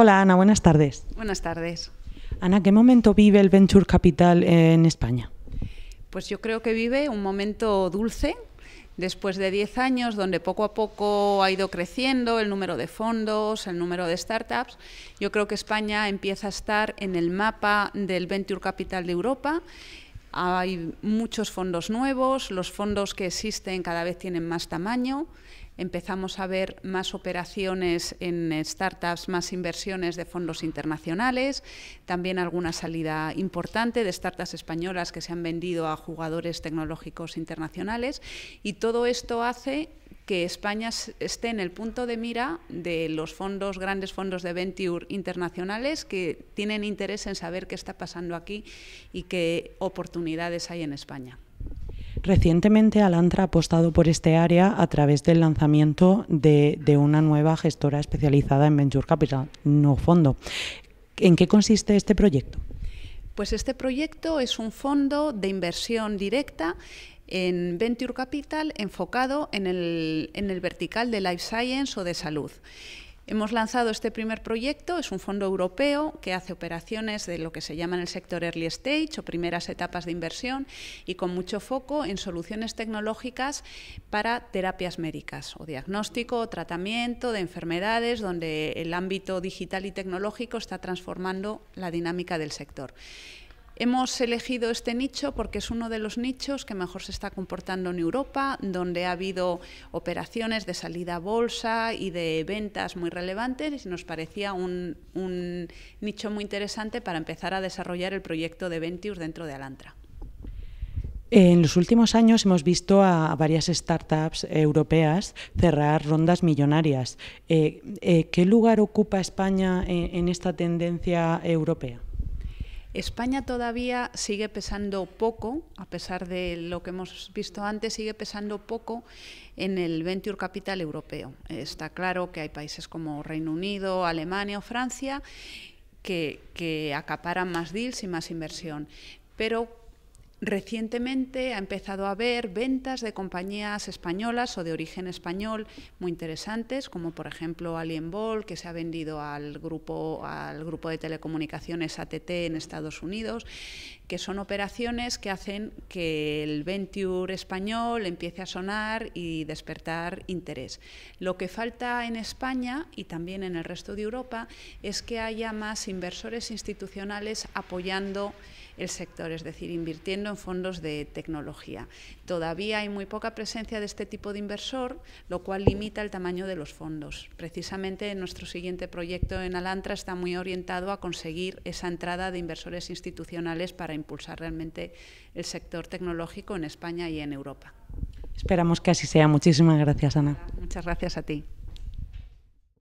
Hola Ana, buenas tardes. Buenas tardes. Ana, ¿qué momento vive el Venture Capital en España? Pues yo creo que vive un momento dulce, después de 10 años, donde poco a poco ha ido creciendo el número de fondos, el número de startups, yo creo que España empieza a estar en el mapa del Venture Capital de Europa. Hay muchos fondos nuevos, los fondos que existen cada vez tienen más tamaño, empezamos a ver más operaciones en startups, más inversiones de fondos internacionales, también alguna salida importante de startups españolas que se han vendido a jugadores tecnológicos internacionales y todo esto hace que España esté en el punto de mira de los fondos, grandes fondos de venture internacionales que tienen interés en saber qué está pasando aquí y qué oportunidades hay en España. Recientemente Alantra ha apostado por este área a través del lanzamiento de, una nueva gestora especializada en Venture Capital, no fondo. ¿En qué consiste este proyecto? Pues este proyecto es un fondo de inversión directa en Venture Capital enfocado en el, en el vertical de Life Science o de salud. Hemos lanzado este primer proyecto, es un fondo europeo que hace operaciones de lo que se llama en el sector early stage o primeras etapas de inversión y con mucho foco en soluciones tecnológicas para terapias médicas o diagnóstico o tratamiento de enfermedades donde el ámbito digital y tecnológico está transformando la dinámica del sector. Hemos elegido este nicho porque es uno de los nichos que mejor se está comportando en Europa, donde ha habido operaciones de salida a bolsa y de ventas muy relevantes y nos parecía un, nicho muy interesante para empezar a desarrollar el proyecto de Ventius dentro de Alantra. En los últimos años hemos visto a varias startups europeas cerrar rondas millonarias. Eh, eh, ¿Qué lugar ocupa España en esta tendencia europea? España todavía sigue pesando poco, a pesar de lo que hemos visto antes, sigue pesando poco en el venture capital europeo. Está claro que hay países como Reino Unido, Alemania o Francia que, que acaparan más deals y más inversión. Pero Recientemente ha empezado a haber ventas de compañías españolas o de origen español muy interesantes, como por ejemplo Alienball, que se ha vendido al grupo, al grupo de telecomunicaciones ATT en Estados Unidos, que son operaciones que hacen que el venture español empiece a sonar y despertar interés. Lo que falta en España y también en el resto de Europa es que haya más inversores institucionales apoyando el sector, es decir, invirtiendo en fondos de tecnología. Todavía hay muy poca presencia de este tipo de inversor, lo cual limita el tamaño de los fondos. Precisamente nuestro siguiente proyecto en Alantra está muy orientado a conseguir esa entrada de inversores institucionales para impulsar realmente el sector tecnológico en España y en Europa. Esperamos que así sea. Muchísimas gracias, Ana. Muchas gracias a ti.